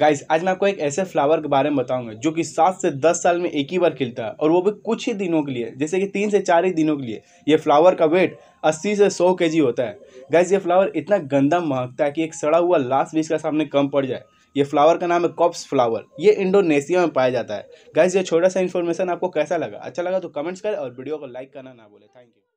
guys आज मैं आपको एक ऐसे फ्लावर के बारे में बताऊंगा जो कि सात से दस साल में एक ही बार खिलता है और वो भी कुछ ही दिनों के लिए जैसे कि तीन से चार ही दिनों के लिए ये फ्लावर का वेट अस्सी से सौ के होता है गाइस ये फ्लावर इतना गंदा महकता है कि एक सड़ा हुआ लास्ट बीज का सामने कम पड़ जाए ये फ्लावर का नाम है कॉप्स फ्लावर ये इंडोनेशिया में पाया जाता है गाइस ये छोटा सा इन्फॉर्मेशन आपको कैसा लगा अच्छा लगा तो कमेंट्स करें और वीडियो को लाइक करना ना बोले थैंक यू